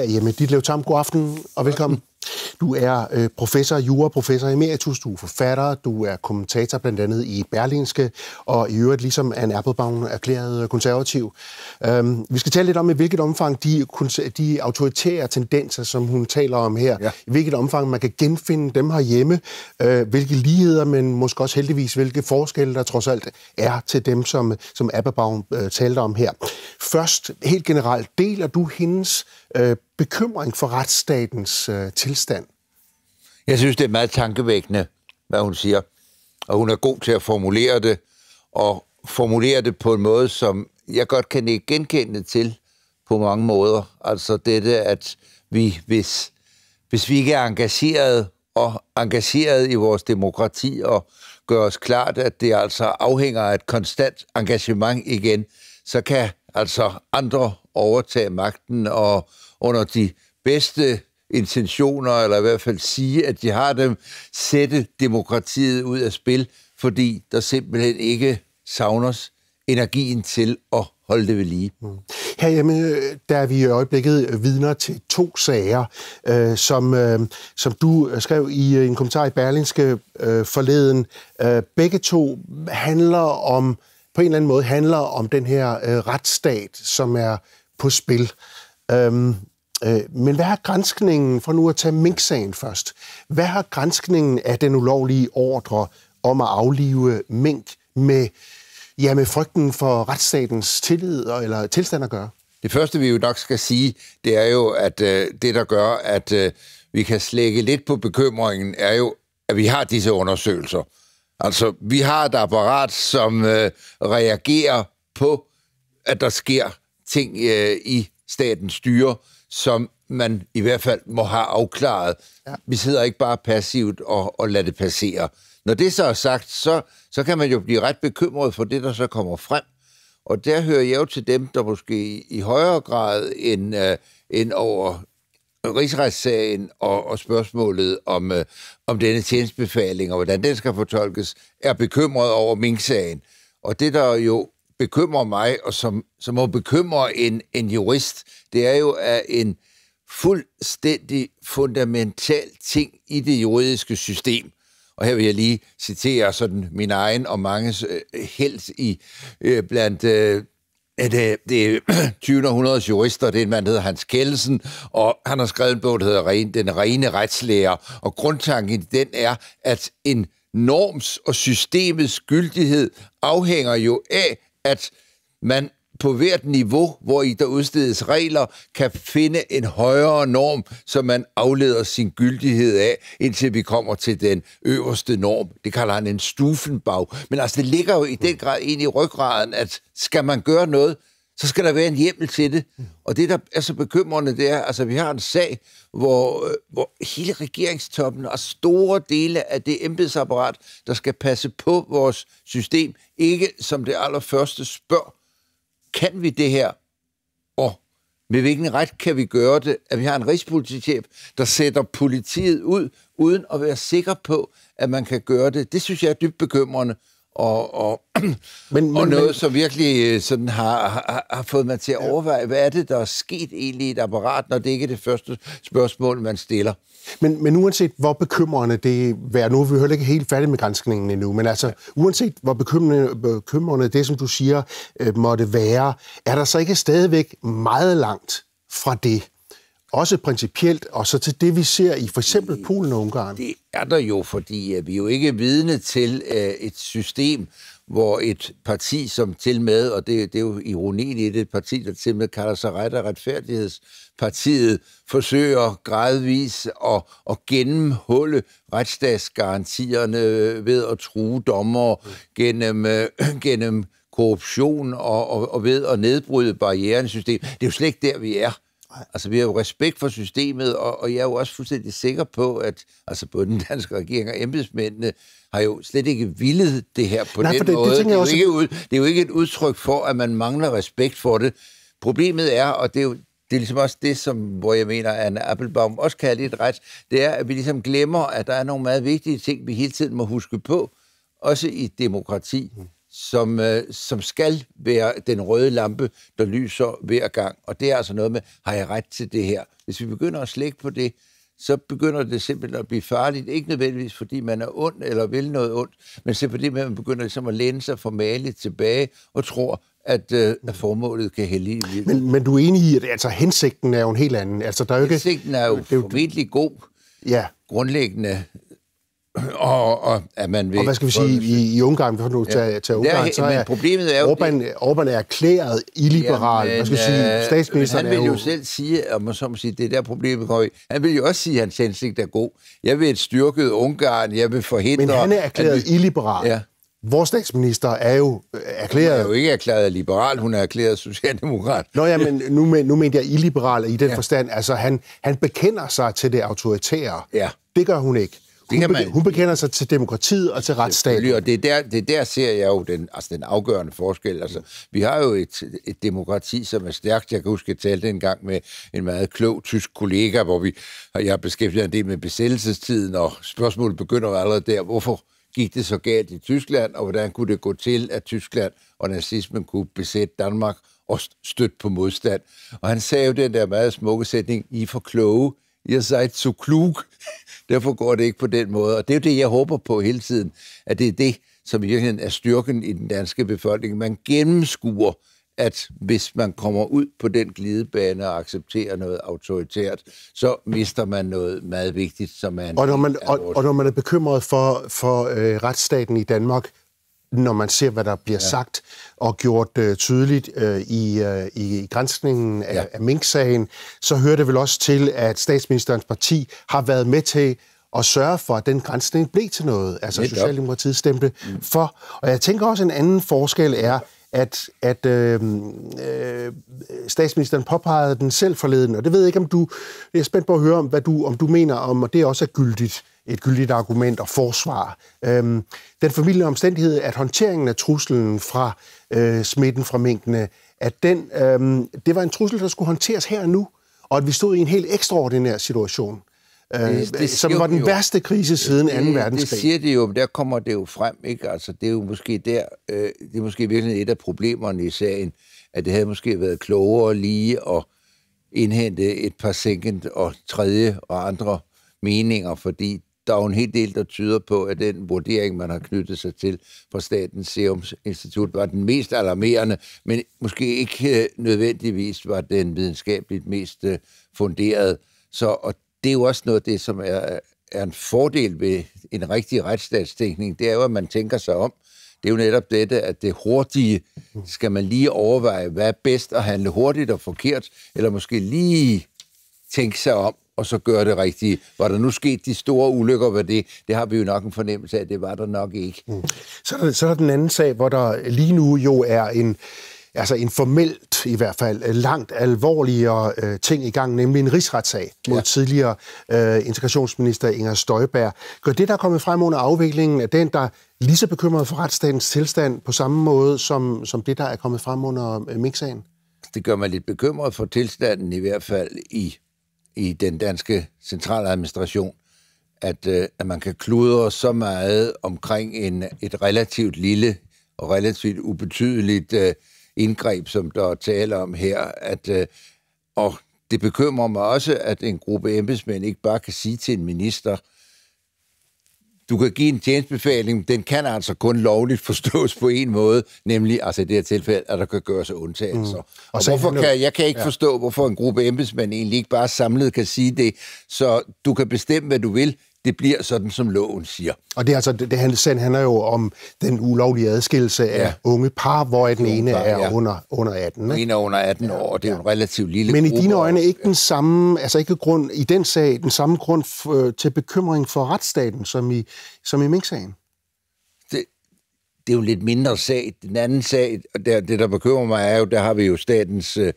herhjemme. Dit Lev Tam, god aften og velkommen. Du er øh, professor, juraprofessor emeritus, du er forfatter, du er kommentator blandt andet i Berlinske, og i øvrigt ligesom Anne Appelbaum erklæret konservativ. Øhm, vi skal tale lidt om, i hvilket omfang de, de autoritære tendenser, som hun taler om her, ja. i hvilket omfang man kan genfinde dem herhjemme, øh, hvilke ligheder, men måske også heldigvis, hvilke forskelle der trods alt er til dem, som, som Appelbaum øh, talte om her. Først, helt generelt, deler du hendes øh, bekymring for retsstatens øh, tilstand? Jeg synes, det er meget tankevækkende, hvad hun siger. Og hun er god til at formulere det, og formulere det på en måde, som jeg godt kan genkende til på mange måder. Altså dette, at vi, hvis, hvis vi ikke er engageret og engageret i vores demokrati og gør os klart, at det altså afhænger af et konstant engagement igen, så kan altså andre overtage magten og under de bedste intentioner, eller i hvert fald sige, at de har dem, sætte demokratiet ud af spil, fordi der simpelthen ikke savnes energien til at holde det ved lige. Mm. Herhjemme, der er vi i øjeblikket vidner til to sager, øh, som, øh, som du skrev i en kommentar i Berlingske øh, forleden. Øh, begge to handler om øh, på en eller anden måde handler om den her øh, retsstat, som er på spil. Øhm, øh, men hvad har grænskningen, for nu at tage Mink-sagen først, hvad har grænskningen af den ulovlige ordre om at aflive Mink med, ja, med frygten for retsstatens tillid eller tilstand at gøre? Det første, vi jo nok skal sige, det er jo, at øh, det, der gør, at øh, vi kan slække lidt på bekymringen, er jo, at vi har disse undersøgelser. Altså, vi har et apparat, som øh, reagerer på, at der sker ting øh, i statens styre, som man i hvert fald må have afklaret. Ja. Vi sidder ikke bare passivt og, og lader det passere. Når det så er sagt, så, så kan man jo blive ret bekymret for det, der så kommer frem. Og der hører jeg jo til dem, der måske i højere grad end, øh, end over rigsretssagen og, og spørgsmålet om, øh, om denne tjenestbefaling og hvordan den skal fortolkes, er bekymret over Mink-sagen. Og det, der jo bekymrer mig, og som, som må bekymre en, en jurist, det er jo, at en fuldstændig fundamental ting i det juridiske system, og her vil jeg lige citere sådan min egen og manges øh, held i øh, blandt øh, at øh, det er 20. århundredes jurister, det er en mand, der hedder Hans Kjeldsen, og han har skrevet en bog, der hedder Den rene retslærer, og grundtanken den er, at en norms og systemets gyldighed afhænger jo af, at man på hvert niveau, hvor i der udstedes regler, kan finde en højere norm, som man afleder sin gyldighed af, indtil vi kommer til den øverste norm. Det kalder han en stufenbag. Men altså, det ligger jo i den grad ind i ryggraden, at skal man gøre noget, så skal der være en hjemmel til det. Og det, der er så bekymrende, det er, altså, vi har en sag, hvor, øh, hvor hele regeringstoppen og store dele af det embedsapparat, der skal passe på vores system, ikke som det allerførste spørger kan vi det her? Og med hvilken ret kan vi gøre det, at vi har en rigspolitichef, der sætter politiet ud, uden at være sikker på, at man kan gøre det? Det synes jeg er dybt bekymrende og, og, men, og men, noget, men, så virkelig øh, sådan har, har, har fået mig til at overveje, ja. hvad er det, der er sket egentlig i et apparat, når det ikke er det første spørgsmål, man stiller. Men, men uanset hvor bekymrende det er, nu er vi heller ikke helt færdige med grænskningen endnu, men altså uanset hvor bekymrende, bekymrende det, som du siger, øh, måtte være, er der så ikke stadigvæk meget langt fra det, også principielt, og så til det, vi ser i for eksempel Polen og Ungarn? Det er der jo, fordi vi er jo ikke vidne til øh, et system, hvor et parti, som til med, og det, det er jo ironien i det, et parti, der til med kalder sig Ret og Retfærdighedspartiet, forsøger gradvis at, at gennemhulle retsstatsgarantierne ved at true dommer gennem, øh, gennem korruption og, og, og ved at nedbryde barrieren systemet. Det er jo slet ikke der, vi er. Altså, vi har jo respekt for systemet, og, og jeg er jo også fuldstændig sikker på, at altså, både den danske regering og embedsmændene har jo slet ikke villet det her på Nej, den det, måde. Det, det, er jo også... ikke ud, det er jo ikke et udtryk for, at man mangler respekt for det. Problemet er, og det er jo det er ligesom også det, som, hvor jeg mener, at Anna Appelbaum også kan have lidt ret, det er, at vi ligesom glemmer, at der er nogle meget vigtige ting, vi hele tiden må huske på, også i demokrati. Mm som, øh, som skal være den røde lampe, der lyser hver gang. Og det er altså noget med, har jeg ret til det her? Hvis vi begynder at slække på det, så begynder det simpelthen at blive farligt. Ikke nødvendigvis, fordi man er ond eller vil noget ondt, men simpelthen, fordi man begynder ligesom at læne sig formaligt tilbage og tror, at, øh, at formålet kan hælde i Men, men du er enig i, at altså, hensigten er jo en helt anden. Altså, der er jo ikke... Hensigten er jo jo formentlig god. Ja. Grundlæggende og, og, at man vil... Og hvad skal vi sige, i, i Ungarn, vi får nu tage, tage Ungarn, så er, problemet er jo, Orbán, det, Orbán er erklæret illiberal. Ja, men, hvad skal vi sige, statsministeren han vil jo, jo selv sige, om man så må sige, det der problemet kommer i. Han vil jo også sige, at hans hensigt er god. Jeg vil et styrket Ungarn, jeg vil forhindre... Men han er erklæret vi, illiberal. Ja. Vores statsminister er jo øh, erklæret... Hun er jo ikke erklæret liberal, hun er erklæret socialdemokrat. Nå ja, men nu, men, nu mener jeg illiberal i den ja. forstand. Altså, han, han bekender sig til det autoritære. Ja. Det gør hun ikke hun, kan man, hun bekender sig til demokratiet og til retsstaten. Og det er der, det er der ser jeg jo den, altså den afgørende forskel. Altså, vi har jo et, et demokrati, som er stærkt. Jeg kan huske, jeg talte en gang med en meget klog tysk kollega, hvor vi, jeg har beskæftiget en del med besættelsestiden, og spørgsmålet begynder allerede der. Hvorfor gik det så galt i Tyskland, og hvordan kunne det gå til, at Tyskland og nazismen kunne besætte Danmark og støtte på modstand? Og han sagde jo den der meget smukke sætning, I er for kloge, jeg er så klug. Derfor går det ikke på den måde. Og det er jo det, jeg håber på hele tiden, at det er det, som i virkeligheden er styrken i den danske befolkning. Man gennemskuer, at hvis man kommer ud på den glidebane og accepterer noget autoritært, så mister man noget meget vigtigt, som man... Og når man, og, og når man er bekymret for, for øh, retsstaten i Danmark, når man ser, hvad der bliver ja. sagt og gjort øh, tydeligt øh, i, øh, i grænsningen af, ja. af Mink-sagen, så hører det vel også til, at statsministerens parti har været med til at sørge for, at den grænsning blev til noget. Altså Socialdemokratiet stemte mm. for. Og jeg tænker også, at en anden forskel er, at, at øh, øh, statsministeren påpegede den selv forleden, og det ved jeg ikke, om du, jeg er spændt på at høre om, hvad du, om du mener om, og det også er gyldigt, et gyldigt argument og forsvar. Øhm, den familie omstændighed, at håndteringen af truslen fra øh, smitten fra minkene, at den, øh, det var en trussel, der skulle håndteres her og nu, og at vi stod i en helt ekstraordinær situation. Øh, det, det som var den jo. værste krise øh, siden det, 2. verdenskrig. Det siger det jo, men der kommer det jo frem. Ikke? Altså, det er jo måske der, øh, det er måske virkelig et af problemerne i sagen, at det havde måske været klogere lige at indhente et par second og tredje og andre meninger, fordi der er jo en hel del, der tyder på, at den vurdering, man har knyttet sig til fra Statens Serum Institut, var den mest alarmerende, men måske ikke øh, nødvendigvis var den videnskabeligt mest funderet. Så og det er jo også noget af det, som er, er en fordel ved en rigtig retsstatstænkning, det er jo, at man tænker sig om. Det er jo netop dette, at det hurtige, skal man lige overveje, hvad er bedst at handle hurtigt og forkert, eller måske lige tænke sig om, og så gøre det rigtige. Var der nu sket de store ulykker ved det? Det har vi jo nok en fornemmelse af, det var der nok ikke. Mm. Så, er der, så er der den anden sag, hvor der lige nu jo er en altså en formelt i hvert fald øh, langt alvorligere øh, ting i gang, nemlig en rigsretssag mod ja. tidligere øh, integrationsminister Inger Støjberg. Gør det, der er kommet frem under afviklingen, er den, der lige så bekymret for retsstatens tilstand på samme måde, som, som det, der er kommet frem under øh, Mink-sagen? Det gør mig lidt bekymret for tilstanden i hvert fald i, i den danske centraladministration, at, øh, at man kan kludre så meget omkring en, et relativt lille og relativt ubetydeligt øh, indgreb, som der taler om her. At, øh, og det bekymrer mig også, at en gruppe embedsmænd ikke bare kan sige til en minister, du kan give en tjenestbefaling, den kan altså kun lovligt forstås på en måde, nemlig altså i det her tilfælde, at der kan gøres undtagelser. Mm. Og, og så hvorfor kan, jeg kan ikke ja. forstå, hvorfor en gruppe embedsmænd egentlig ikke bare samlet kan sige det, så du kan bestemme, hvad du vil, det bliver sådan, som loven siger. Og det, er altså, det, det sagen handler jo om den ulovlige adskillelse af unge par, hvor den ene er ja. under, under 18. Ikke? Den ene er under 18 år, og det er ja. en relativt lille Men i dine øjne ikke den samme, altså ikke grund, i den sag, den samme grund f- øh, til bekymring for retsstaten, som i, som i Mink-sagen? Det, det er jo en lidt mindre sag. Den anden sag, der, det der bekymrer mig, er jo, der har vi jo statens... Øh,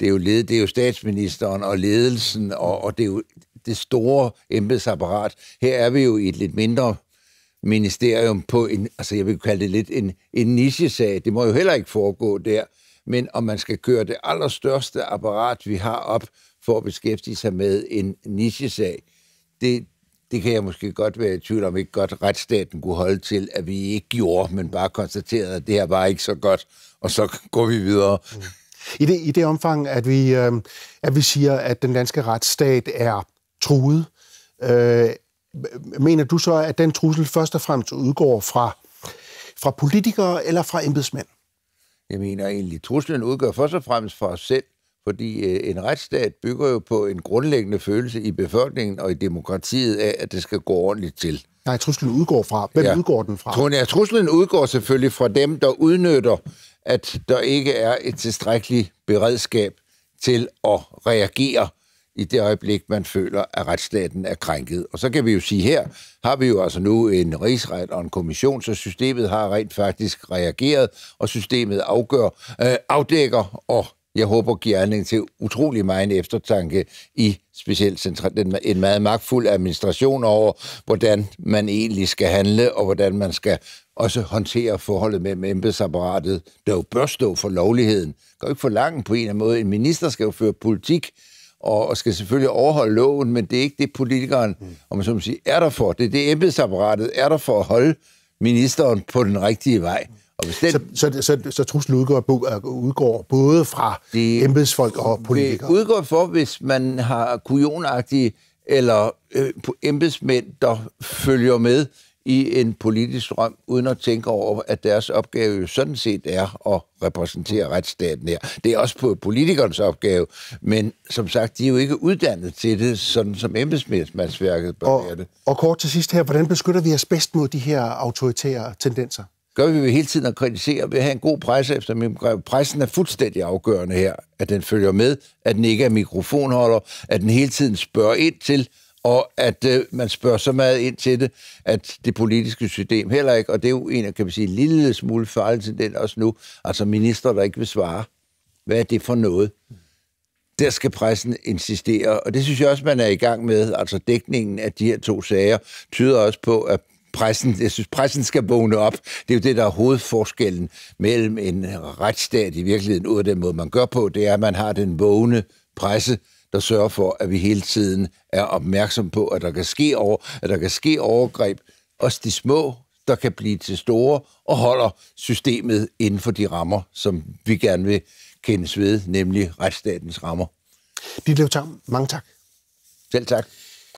det er jo, led, det er jo statsministeren og ledelsen, og, og det er jo det store embedsapparat. Her er vi jo i et lidt mindre ministerium på en, altså jeg vil kalde det lidt en, en nichesag. Det må jo heller ikke foregå der. Men om man skal køre det allerstørste apparat, vi har op for at beskæftige sig med en nichesag, det, det kan jeg måske godt være i tvivl om, ikke godt retsstaten kunne holde til, at vi ikke gjorde, men bare konstaterede, at det her var ikke så godt, og så går vi videre. Mm. I det, i det omfang, at vi, øh, at vi siger, at den danske retsstat er truet. Øh, mener du så, at den trussel først og fremmest udgår fra, fra politikere eller fra embedsmænd? Jeg mener egentlig, truslen udgår først og fremmest fra os selv, fordi øh, en retsstat bygger jo på en grundlæggende følelse i befolkningen og i demokratiet af, at det skal gå ordentligt til. Nej, truslen udgår fra. Hvem ja. udgår den fra? Tror jeg, truslen udgår selvfølgelig fra dem, der udnytter, at der ikke er et tilstrækkeligt beredskab til at reagere i det øjeblik, man føler, at retsstaten er krænket. Og så kan vi jo sige her, har vi jo altså nu en rigsret og en kommission, så systemet har rent faktisk reageret, og systemet afgør, øh, afdækker og jeg håber giver anledning til utrolig meget eftertanke i specielt central, en meget magtfuld administration over, hvordan man egentlig skal handle, og hvordan man skal også håndtere forholdet mellem embedsapparatet, der jo bør stå for lovligheden. Det går ikke for langt på en eller anden måde. En minister skal jo føre politik, og, og skal selvfølgelig overholde loven, men det er ikke det, politikeren mm. om man så må sige, er der for. Det er det, embedsapparatet er der for at holde ministeren på den rigtige vej. Og hvis den, så, så, så, så truslen udgår, øh, udgår både fra det, embedsfolk og politikere? Det udgår for, hvis man har kujonagtige eller øh, embedsmænd, der følger med i en politisk drøm, uden at tænke over, at deres opgave jo sådan set er at repræsentere retsstaten her. Det er også på politikernes opgave, men som sagt, de er jo ikke uddannet til det, sådan som embedsmændsmandsværket bør og, det. Og kort til sidst her, hvordan beskytter vi os bedst mod de her autoritære tendenser? Gør vi jo hele tiden at kritisere, vi har en god presse efter min Pressen er fuldstændig afgørende her, at den følger med, at den ikke er mikrofonholder, at den hele tiden spørger ind til, og at øh, man spørger så meget ind til det, at det politiske system heller ikke, og det er jo en, af, kan man sige, en lille smule fejl til den også nu, altså minister, der ikke vil svare. Hvad er det for noget? Der skal pressen insistere, og det synes jeg også, man er i gang med. Altså dækningen af de her to sager tyder også på, at pressen, jeg synes, pressen skal vågne op. Det er jo det, der er hovedforskellen mellem en retsstat i virkeligheden, ud af den måde, man gør på, det er, at man har den vågne presse, der sørger for, at vi hele tiden er opmærksom på, at der kan ske, over, at der kan ske overgreb. Også de små, der kan blive til store, og holder systemet inden for de rammer, som vi gerne vil kendes ved, nemlig retsstatens rammer. Dit Tam, mange tak. Selv tak.